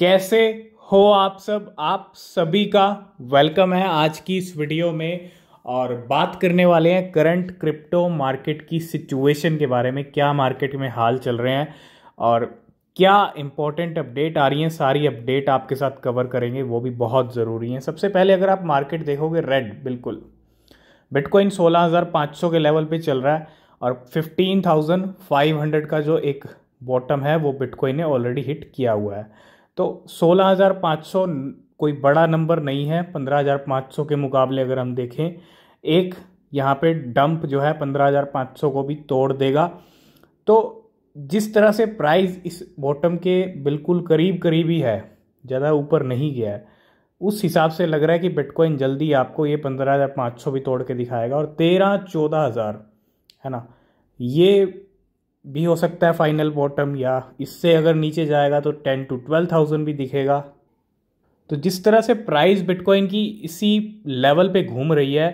कैसे हो आप सब आप सभी का वेलकम है आज की इस वीडियो में और बात करने वाले हैं करंट क्रिप्टो मार्केट की सिचुएशन के बारे में क्या मार्केट में हाल चल रहे हैं और क्या इंपॉर्टेंट अपडेट आ रही हैं सारी अपडेट आपके साथ कवर करेंगे वो भी बहुत ज़रूरी हैं सबसे पहले अगर आप मार्केट देखोगे रेड बिल्कुल बिटकॉइन 16,500 के लेवल पे चल रहा है और 15,500 का जो एक बॉटम है वो बिटकॉइन ने ऑलरेडी हिट किया हुआ है तो 16,500 कोई बड़ा नंबर नहीं है 15,500 के मुकाबले अगर हम देखें एक यहाँ पे डंप जो है 15,500 को भी तोड़ देगा तो जिस तरह से प्राइस इस बॉटम के बिल्कुल करीब करीब ही है ज़्यादा ऊपर नहीं गया है उस हिसाब से लग रहा है कि बिटकॉइन जल्दी आपको ये पंद्रह हज़ार पाँच सौ भी तोड़ के दिखाएगा और तेरह चौदह हज़ार है ना ये भी हो सकता है फाइनल बॉटम या इससे अगर नीचे जाएगा तो टेन टू ट्वेल्व थाउजेंड भी दिखेगा तो जिस तरह से प्राइस बिटकॉइन की इसी लेवल पे घूम रही है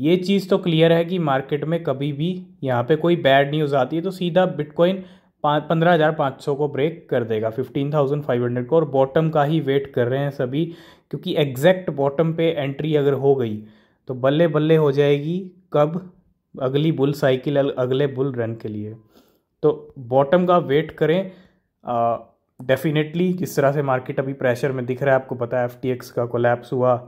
ये चीज़ तो क्लियर है कि मार्केट में कभी भी यहाँ पे कोई बैड न्यूज़ आती है तो सीधा बिटकॉइन पंद्रह हज़ार पाँच सौ को ब्रेक कर देगा फिफ्टीन थाउजेंड फाइव हंड्रेड को और बॉटम का ही वेट कर रहे हैं सभी क्योंकि एग्जैक्ट बॉटम पे एंट्री अगर हो गई तो बल्ले बल्ले हो जाएगी कब अगली बुल साइकिल अगले बुल रन के लिए तो बॉटम का वेट करें डेफिनेटली जिस तरह से मार्केट अभी प्रेशर में दिख रहा है आपको पता है एफ का कोलैप्स हुआ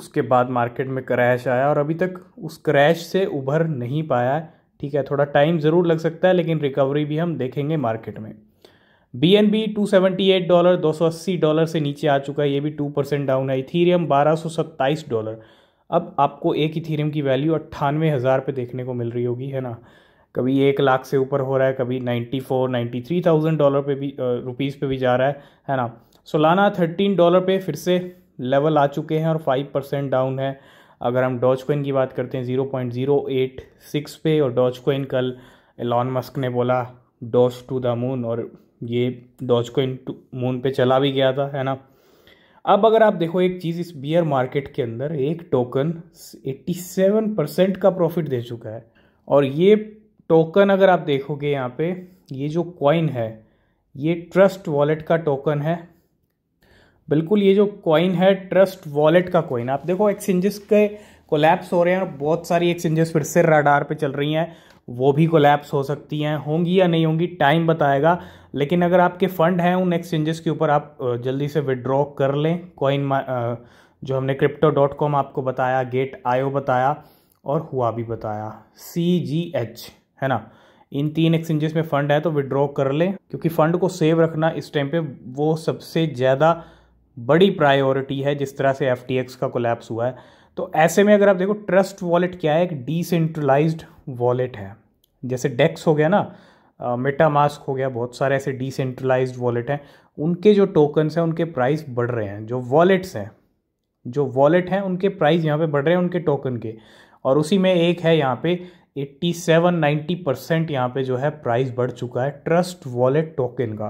उसके बाद मार्केट में क्रैश आया और अभी तक उस क्रैश से उभर नहीं पाया है ठीक है थोड़ा टाइम ज़रूर लग सकता है लेकिन रिकवरी भी हम देखेंगे मार्केट में B N B two seventy eight dollar दो सौ अस्सी डॉलर से नीचे आ चुका है ये भी टू परसेंट डाउन है इथीरियम बारह सौ सत्ताईस डॉलर अब आपको एक इथीरियम की वैल्यू अट्ठानवे हज़ार पर देखने को मिल रही होगी है ना कभी एक लाख से ऊपर हो रहा है कभी ninety four ninety three thousand dollar पे भी रुपीज़ पे भी जा रहा है है ना सोलाना थर्टीन डॉलर पे फिर से लेवल आ चुके हैं और फाइव परसेंट डाउन है अगर हम डॉज कोइन की बात करते हैं zero point zero eight six पे और डॉज कोइन कल एलॉन मस्क ने बोला डॉज टू द मून और ये डॉज कोइन टू मून पे चला भी गया था है ना अब अगर आप देखो एक चीज़ इस बियर मार्केट के अंदर एक टोकन 87 परसेंट का प्रॉफिट दे चुका है और ये टोकन अगर आप देखोगे यहाँ पे ये जो कॉइन है ये ट्रस्ट वॉलेट का टोकन है बिल्कुल ये जो कॉइन है ट्रस्ट वॉलेट का कॉइन आप देखो एक्सचेंजेस के कोलैप्स हो रहे हैं और बहुत सारी एक्सचेंजेस फिर से रडार पे चल रही हैं वो भी कोलैप्स हो सकती हैं होंगी या नहीं होंगी टाइम बताएगा लेकिन अगर आपके फंड हैं उन एक्सचेंजेस के ऊपर आप जल्दी से विड्रॉ कर लें कॉइन जो हमने क्रिप्टो डॉट कॉम आपको बताया गेट आयो बताया और हुआ भी बताया सी जी एच है ना इन तीन एक्सचेंजेस में फ़ंड है तो विड्रॉ कर लें क्योंकि फ़ंड को सेव रखना इस टाइम पे वो सबसे ज़्यादा बड़ी प्रायोरिटी है जिस तरह से एफ का कोलैप्स हुआ है तो ऐसे में अगर आप देखो ट्रस्ट वॉलेट क्या है एक डिसेंट्रलाइज वॉलेट है जैसे डेक्स हो गया ना मेटा मास्क हो गया बहुत सारे ऐसे डिसेंट्रलाइज वॉलेट हैं उनके जो टोकन्स हैं उनके प्राइस बढ़ रहे हैं जो वॉलेट्स हैं जो वॉलेट हैं उनके प्राइस यहाँ पे बढ़ रहे हैं उनके टोकन के और उसी में एक है यहाँ पे 87 90 परसेंट यहाँ पर जो है प्राइस बढ़ चुका है ट्रस्ट वॉलेट टोकन का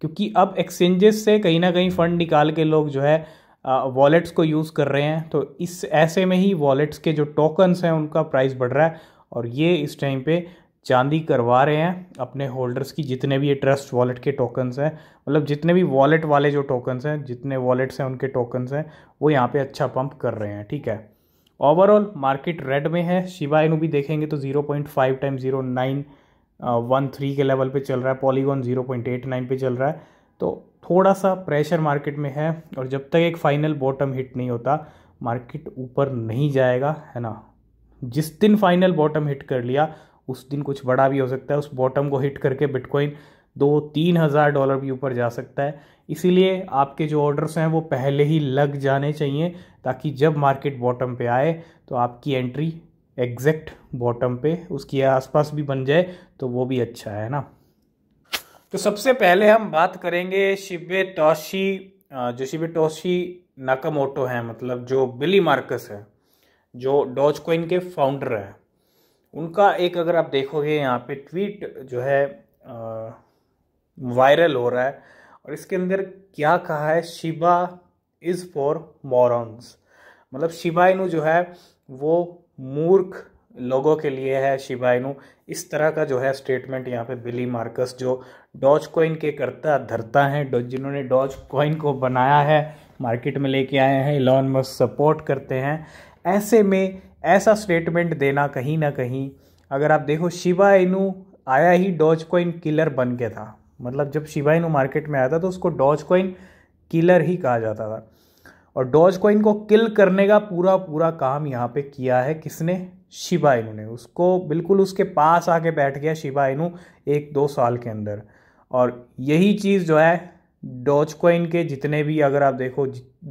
क्योंकि अब एक्सचेंजेस से कहीं ना कहीं फ़ंड निकाल के लोग जो है वॉलेट्स को यूज़ कर रहे हैं तो इस ऐसे में ही वॉलेट्स के जो टोकन्स हैं उनका प्राइस बढ़ रहा है और ये इस टाइम पे चांदी करवा रहे हैं अपने होल्डर्स की जितने भी ये ट्रस्ट वॉलेट के टोकन्स हैं मतलब जितने भी वॉलेट वाले जो टोकन्स हैं जितने वॉलेट्स हैं उनके टोकन्स हैं वो यहाँ पे अच्छा पंप कर रहे हैं ठीक है ओवरऑल मार्केट रेड में है शिवा इनू भी देखेंगे तो zero point five time zero nine one three के लेवल पे चल रहा है Polygon zero point eight nine पे चल रहा है तो थोड़ा सा प्रेशर मार्केट में है और जब तक एक फाइनल बॉटम हिट नहीं होता मार्केट ऊपर नहीं जाएगा है ना जिस दिन फाइनल बॉटम हिट कर लिया उस दिन कुछ बड़ा भी हो सकता है उस बॉटम को हिट करके बिटकॉइन दो तीन हज़ार डॉलर भी ऊपर जा सकता है इसीलिए आपके जो ऑर्डर्स हैं वो पहले ही लग जाने चाहिए ताकि जब मार्केट बॉटम पे आए तो आपकी एंट्री एग्जैक्ट बॉटम पे उसके आसपास भी बन जाए तो वो भी अच्छा है ना तो सबसे पहले हम बात करेंगे शिबे टोशी जो शिबे टोशी नाकामोटो हैं मतलब जो बिली मार्कस है जो डॉज कोइन के फाउंडर हैं उनका एक अगर आप देखोगे यहाँ पे ट्वीट जो है आ, वायरल हो रहा है और इसके अंदर क्या कहा है शिबा इज़ फॉर मोरंग्स मतलब शिबाइनु जो है वो मूर्ख लोगों के लिए है शिबाइनु इस तरह का जो है स्टेटमेंट यहाँ पे बिली मार्कस जो डॉज कॉइन के करता धरता है जिन्होंने डॉज कॉइन को बनाया है मार्केट में लेके आए हैं इलॉन मस्क सपोर्ट करते हैं ऐसे में ऐसा स्टेटमेंट देना कहीं ना कहीं अगर आप देखो शिबा इनू आया ही डॉज कॉइन किलर बन के था मतलब जब शिबा इनू मार्केट में आया था तो उसको डॉज कॉइन किलर ही कहा जाता था और डॉज कॉइन को किल करने का पूरा पूरा काम यहाँ पे किया है किसने शिवा इनू ने उसको बिल्कुल उसके पास आके बैठ गया शिवा इनू एक दो साल के अंदर और यही चीज़ जो है डॉज कॉइन के जितने भी अगर आप देखो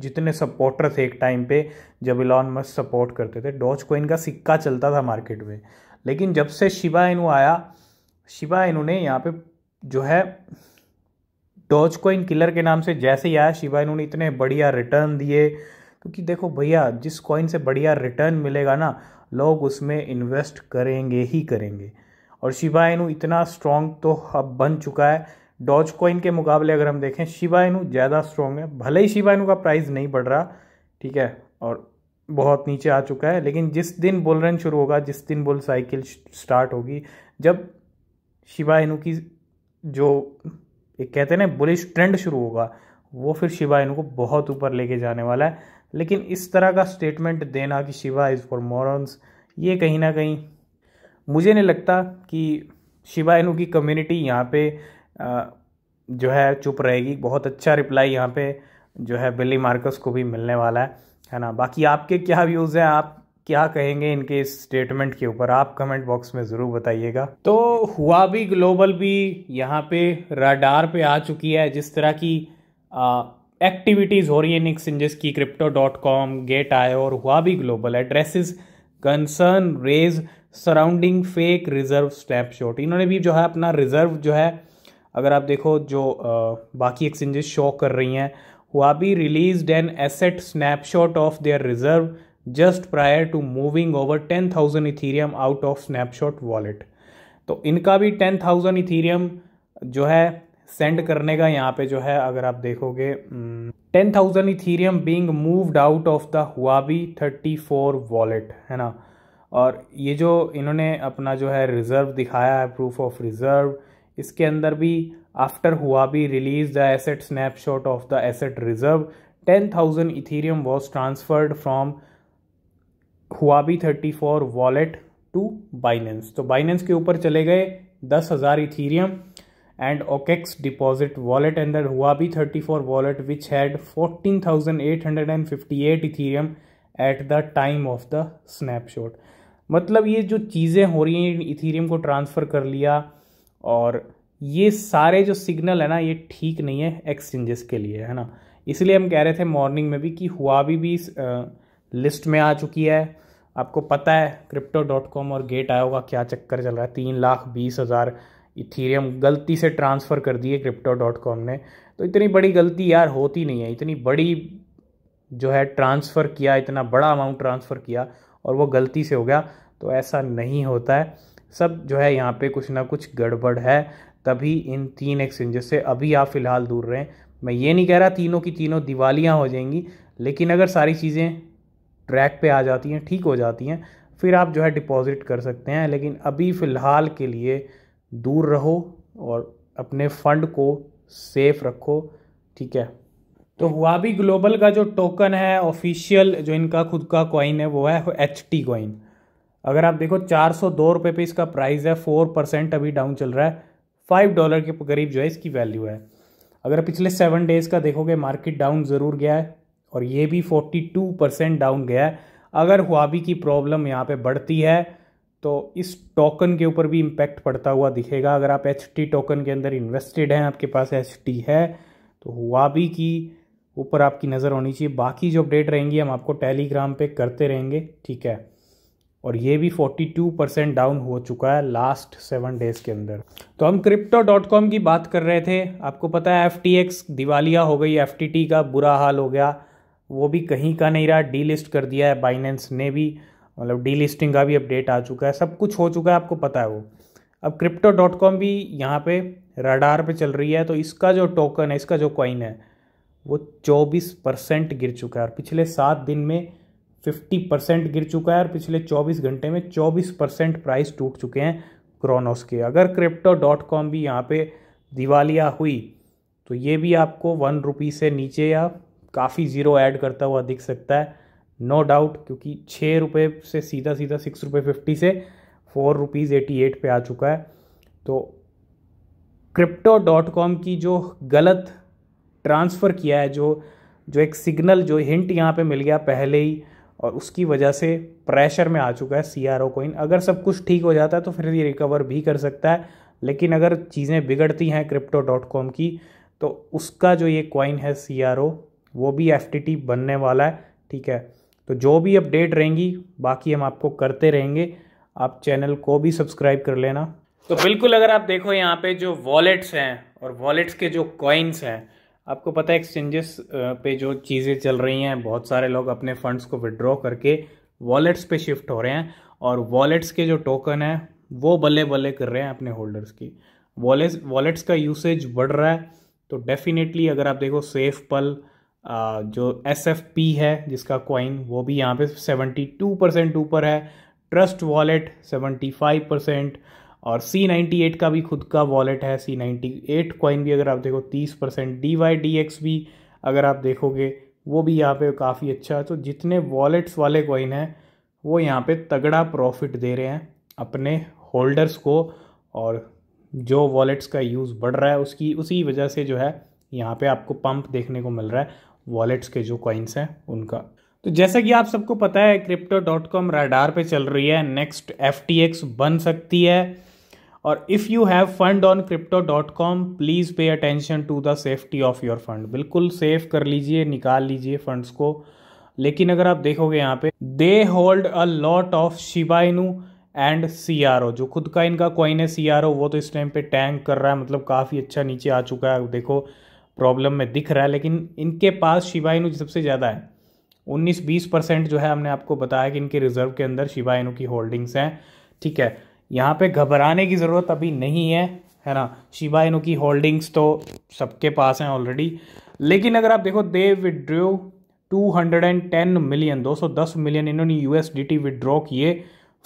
जितने सपोर्टर थे एक टाइम पे जब इलॉन मस्क सपोर्ट करते थे डॉज कॉइन का सिक्का चलता था मार्केट में लेकिन जब से शिवा इनू आया शिवा इनू ने यहाँ पे जो है डॉज कोइन किलर के नाम से जैसे ही आया शिवा इन्होंने इतने बढ़िया रिटर्न दिए क्योंकि देखो भैया जिस कॉइन से बढ़िया रिटर्न मिलेगा ना लोग उसमें इन्वेस्ट करेंगे ही करेंगे और शिवा इनू इतना स्ट्रॉन्ग तो अब बन चुका है डॉज कॉइन के मुकाबले अगर हम देखें शिवा इनू ज़्यादा स्ट्रॉन्ग है भले ही शिवा इनू का प्राइस नहीं बढ़ रहा ठीक है और बहुत नीचे आ चुका है लेकिन जिस दिन बुल रन शुरू होगा जिस दिन बुल साइकिल स्टार्ट होगी जब शिवा इनू की जो एक कहते हैं ना बुलिश ट्रेंड शुरू होगा वो फिर शिवा इनको बहुत ऊपर लेके जाने वाला है लेकिन इस तरह का स्टेटमेंट देना कि शिवा इज़ फॉर मॉरन्स ये कहीं ना कहीं मुझे नहीं लगता कि शिवा इनू की कम्युनिटी यहाँ पे जो है चुप रहेगी बहुत अच्छा रिप्लाई यहाँ पे जो है बिल्ली मार्कस को भी मिलने वाला है है ना बाकी आपके क्या व्यूज़ हैं आप क्या कहेंगे इनके इस स्टेटमेंट के ऊपर आप कमेंट बॉक्स में ज़रूर बताइएगा तो हुआ भी ग्लोबल भी यहाँ पे राडार पे आ चुकी है जिस तरह की एक्टिविटीज़ हो रही है निक्सेंजेस की क्रिप्टो डॉट कॉम गेट आए और Huobi global addresses concern raise surrounding fake reserve shot इन्होंने भी जो है अपना रिजर्व जो है अगर आप देखो जो आ, बाकी एक्सचेंजेस शो कर रही हैं Huobi release an asset snapshot of their reserve just prior to moving over ten thousand Ethereum out of snapshot wallet तो इनका भी टेन थाउजेंड इथीरियम जो है सेंड करने का यहाँ पे जो है अगर आप देखोगे ten thousand Ethereum being moved out of the Huobi thirty four wallet है ना और ये जो इन्होंने अपना जो है रिज़र्व दिखाया है प्रूफ ऑफ रिज़र्व इसके अंदर भी after Huobi release the asset snapshot of the asset reserve ten thousand Ethereum was transferred from Huobi thirty four wallet to Binance तो बाइनेंस के ऊपर चले गए दस हज़ार Ethereum and OKX deposit wallet अंदर हुआ Huobi thirty four wallet which had fourteen thousand eight hundred and fifty eight Ethereum at the time of the snapshot मतलब ये जो चीज़ें हो रही हैं इथीरियम को ट्रांसफ़र कर लिया और ये सारे जो सिग्नल है ना ये ठीक नहीं है एक्सचेंजेस के लिए है ना इसलिए हम कह रहे थे मॉर्निंग में भी कि हुआ भी, भी आ, लिस्ट में आ चुकी है आपको पता है क्रिप्टो डॉट कॉम और गेट आया होगा क्या चक्कर चल रहा है तीन लाख बीस हज़ार इथीरियम गलती से ट्रांसफ़र कर दिए क्रिप्टो डॉट कॉम ने तो इतनी बड़ी गलती यार होती नहीं है इतनी बड़ी जो है ट्रांसफ़र किया इतना बड़ा अमाउंट ट्रांसफ़र किया और वो गलती से हो गया तो ऐसा नहीं होता है सब जो है यहाँ पे कुछ ना कुछ गड़बड़ है तभी इन तीन एक्सचेंजेस से अभी आप फ़िलहाल दूर रहें मैं ये नहीं कह रहा तीनों की तीनों दिवालियाँ हो जाएंगी लेकिन अगर सारी चीज़ें ट्रैक पे आ जाती हैं ठीक हो जाती हैं फिर आप जो है डिपॉज़िट कर सकते हैं लेकिन अभी फ़िलहाल के लिए दूर रहो और अपने फ़ंड को सेफ रखो ठीक है तो भी ग्लोबल का जो टोकन है ऑफिशियल जो इनका खुद का कॉइन है वो है एच टी कॉइन अगर आप देखो चार सौ दो रुपये पर इसका प्राइस है फोर परसेंट अभी डाउन चल रहा है फाइव डॉलर के करीब जो है इसकी वैल्यू है अगर पिछले सेवन डेज़ का देखोगे मार्केट डाउन ज़रूर गया है और ये भी 42 परसेंट डाउन गया है अगर हुआबी की प्रॉब्लम यहाँ पे बढ़ती है तो इस टोकन के ऊपर भी इम्पैक्ट पड़ता हुआ दिखेगा अगर आप एच टोकन के अंदर इन्वेस्टेड हैं आपके पास एच है तो हुआबी की ऊपर आपकी नज़र होनी चाहिए बाकी जो अपडेट रहेंगी हम आपको टेलीग्राम पे करते रहेंगे ठीक है और ये भी 42 परसेंट डाउन हो चुका है लास्ट सेवन डेज़ के अंदर तो हम क्रिप्टो डॉट कॉम की बात कर रहे थे आपको पता है एफ दिवालिया हो गई एफ का बुरा हाल हो गया वो भी कहीं का नहीं रहा डी लिस्ट कर दिया है बाइनेंस ने भी मतलब डी लिस्टिंग का भी अपडेट आ चुका है सब कुछ हो चुका है आपको पता है वो अब क्रिप्टो डॉट कॉम भी यहाँ पे रडार पे चल रही है तो इसका जो टोकन है इसका जो कॉइन है वो 24 परसेंट गिर चुका है और पिछले सात दिन में 50 परसेंट गिर चुका है और पिछले 24 घंटे में 24 परसेंट प्राइस टूट चुके हैं क्रोनोस के अगर क्रिप्टो डॉट कॉम भी यहाँ पे दिवालिया हुई तो ये भी आपको वन रुपी से नीचे या काफ़ी ज़ीरो ऐड करता हुआ दिख सकता है नो no डाउट क्योंकि छः रुपये से सीधा सीधा सिक्स रुपये फिफ्टी से फोर रुपीज़ एटी एट पर आ चुका है तो क्रिप्टो डॉट कॉम की जो गलत ट्रांसफ़र किया है जो जो एक सिग्नल जो हिंट यहाँ पे मिल गया पहले ही और उसकी वजह से प्रेशर में आ चुका है सी आर ओ कोइन अगर सब कुछ ठीक हो जाता है तो फिर ये रिकवर भी कर सकता है लेकिन अगर चीज़ें बिगड़ती हैं क्रिप्टो डॉट कॉम की तो उसका जो ये कॉइन है सी आर ओ वो भी एफ बनने वाला है ठीक है तो जो भी अपडेट रहेंगी बाकी हम आपको करते रहेंगे आप चैनल को भी सब्सक्राइब कर लेना तो बिल्कुल अगर आप देखो यहाँ पे जो वॉलेट्स हैं और वॉलेट्स के जो कॉइन्स हैं आपको पता है एक्सचेंजेस पे जो चीज़ें चल रही हैं बहुत सारे लोग अपने फंड्स को विड्रॉ करके वॉलेट्स पे शिफ्ट हो रहे हैं और वॉलेट्स के जो टोकन हैं वो बल्ले बल्ले कर रहे हैं अपने होल्डर्स की वॉलेट्स वॉलेट्स का यूसेज बढ़ रहा है तो डेफिनेटली अगर आप देखो सेफ पल जो एस एफ पी है जिसका कॉइन वो भी यहाँ पे टू परसेंट ऊपर है Trust Wallet seventy five percent और सी नाइन्टी एट का भी खुद का वॉलेट है सी नाइन्टी एट कॉइन भी अगर आप देखो तीस percent D Y D X भी अगर आप देखोगे वो भी यहाँ पे काफ़ी अच्छा है तो जितने वॉलेट्स वाले कॉइन हैं वो यहाँ पे तगड़ा प्रॉफिट दे रहे हैं अपने होल्डर्स को और जो वॉलेट्स का यूज़ बढ़ रहा है उसकी उसी वजह से जो है यहाँ पे आपको पंप देखने को मिल रहा है वॉलेट्स के जो कॉइन्स हैं उनका तो जैसा कि आप सबको पता है क्रिप्टो डॉट कॉम राडार पर चल रही है नेक्स्ट एफ टी एक्स बन सकती है और if you have fund on crypto dot com please pay attention to the safety of your fund बिल्कुल सेफ कर लीजिए निकाल लीजिए फंड्स को लेकिन अगर आप देखोगे यहाँ पे they hold a lot of Shiba Inu and C R O जो खुद का इनका कॉइन है सी वो तो इस टाइम पे टैंक कर रहा है मतलब काफ़ी अच्छा नीचे आ चुका है देखो प्रॉब्लम में दिख रहा है लेकिन इनके पास शिवा सबसे ज़्यादा है 19-20 परसेंट जो है हमने आपको बताया कि इनके रिजर्व के अंदर शिवा की होल्डिंग्स हैं ठीक है यहाँ पे घबराने की ज़रूरत अभी नहीं है है ना शिवा की होल्डिंग्स तो सबके पास हैं ऑलरेडी लेकिन अगर आप देखो दे विड्रो 210 मिलियन 210 मिलियन इन्होंने यू एस विड्रॉ किए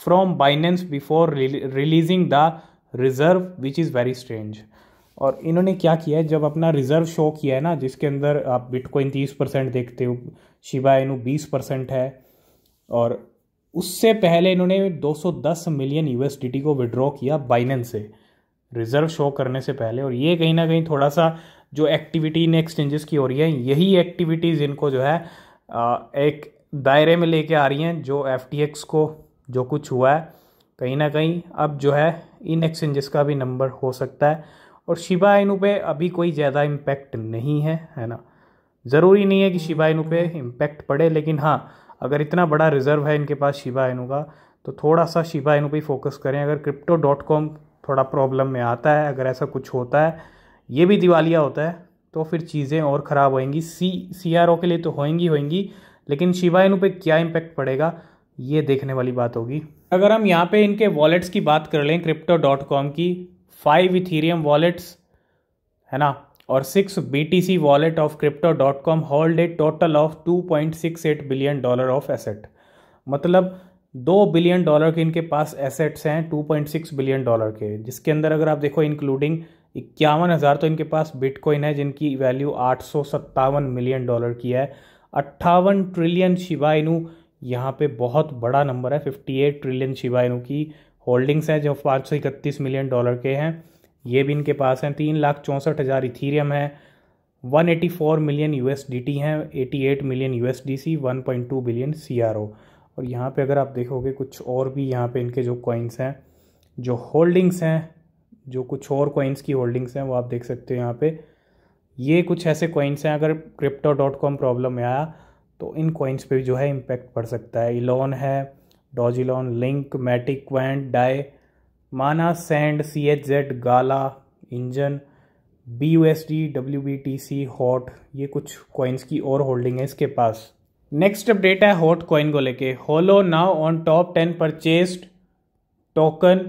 from Binance before releasing the reserve which is very strange और इन्होंने क्या किया है जब अपना रिजर्व शो किया है ना जिसके अंदर आप बिटकॉइन तीस परसेंट देखते हो शिवा इनु बीस परसेंट है और उससे पहले इन्होंने 210 मिलियन यूएसडीटी को विड्रॉ किया बाइनेंस से रिजर्व शो करने से पहले और ये कहीं ना कहीं थोड़ा सा जो एक्टिविटी इन एक्सचेंजेस की हो रही है यही एक्टिविटीज़ इनको जो है एक दायरे में लेके आ रही हैं जो एफ को जो कुछ हुआ है कहीं ना कहीं अब जो है इन एक्सचेंजेस का भी नंबर हो सकता है और शिबा इनू पे अभी कोई ज़्यादा इम्पैक्ट नहीं है है ना ज़रूरी नहीं है कि शिबा इनू पे इम्पैक्ट पड़े लेकिन हाँ अगर इतना बड़ा रिजर्व है इनके पास शिबा इनू का तो थोड़ा सा शिबा इनू पे फोकस करें अगर क्रिप्टो डॉट कॉम थोड़ा प्रॉब्लम में आता है अगर ऐसा कुछ होता है ये भी दिवालिया होता है तो फिर चीज़ें और ख़राब होएंगी सी सी आर ओ के लिए तो होएंगी होएंगी लेकिन शिबा इनू पे क्या इम्पैक्ट पड़ेगा ये देखने वाली बात होगी अगर हम यहाँ पे इनके वॉलेट्स की बात कर लें क्रिप्टो डॉट कॉम की फाइव इथीरियम वॉलेट्स है ना और six B T C wallet of crypto dot com hold a total of two point six eight billion dollar of asset मतलब दो बिलियन डॉलर के इनके पास एसेट्स हैं two point six billion dollar के जिसके अंदर अगर आप देखो इंक्लूडिंग इक्यावन हज़ार तो इनके पास बिटकॉइन है जिनकी वैल्यू आठ सौ सत्तावन मिलियन डॉलर की है अट्ठावन ट्रिलियन शिवाइनू यहाँ पे बहुत बड़ा नंबर है फिफ्टी एट ट्रिलियन शिवाइनू की होल्डिंग्स हैं जो पाँच सौ इकतीस मिलियन डॉलर के हैं ये भी इनके पास हैं तीन लाख चौंसठ हज़ार इथीरियम है four million U S D T हैं eighty eight million U S D C one point two billion C R O और यहाँ पर अगर आप देखोगे कुछ और भी यहाँ पर इनके जो कॉइन्स हैं जो होल्डिंग्स हैं जो कुछ और कॉइन्स की होल्डिंग्स हैं वो आप देख सकते हो यहाँ पर ये कुछ ऐसे कॉइन्स हैं अगर क्रिप्टो डॉट कॉम प्रॉब्लम में आया तो इन कॉइन्स पे जो है इम्पेक्ट पड़ सकता है इलॉन है डॉजिलॉन Link Matic Quant Dai Mana Sand C H Z Gala Enjin B U S D W B T C Hot ये कुछ कॉइन्स की और होल्डिंग है इसके पास नेक्स्ट अपडेट है हॉट कॉइन को लेके Holo now on top ten purchased token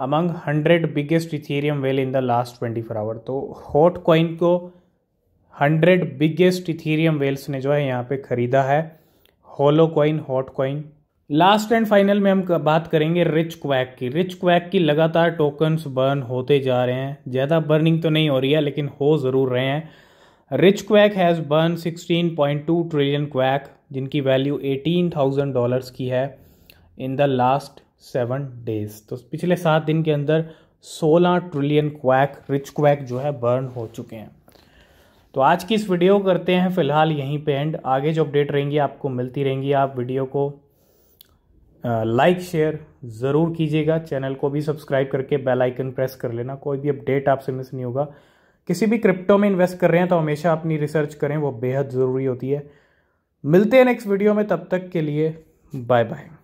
among hundred biggest Ethereum whale in the last twenty four hour तो हॉट कॉइन को हंड्रेड बिगेस्ट इथेरियम वेल्स ने जो है यहाँ पे ख़रीदा है Holo coin Hot coin last and final में हम बात करेंगे रिच क्वैक की रिच क्वैक की लगातार टोकन्स बर्न होते जा रहे हैं ज़्यादा बर्निंग तो नहीं हो रही है लेकिन हो ज़रूर रहे हैं Rich Quack has burn 16.2 trillion quack जिनकी वैल्यू 18,000 डॉलर्स की है in the last seven days तो पिछले सात दिन के अंदर 16 ट्रिलियन क्वैक रिच क्वैक जो है बर्न हो चुके हैं तो आज की इस वीडियो करते हैं फिलहाल यहीं पे एंड आगे जो अपडेट रहेंगी आपको मिलती रहेंगी आप वीडियो को लाइक शेयर ज़रूर कीजिएगा चैनल को भी सब्सक्राइब करके बेल आइकन प्रेस कर लेना कोई भी अपडेट आपसे मिस नहीं होगा किसी भी क्रिप्टो में इन्वेस्ट कर रहे हैं तो हमेशा अपनी रिसर्च करें वो बेहद ज़रूरी होती है मिलते हैं नेक्स्ट वीडियो में तब तक के लिए बाय बाय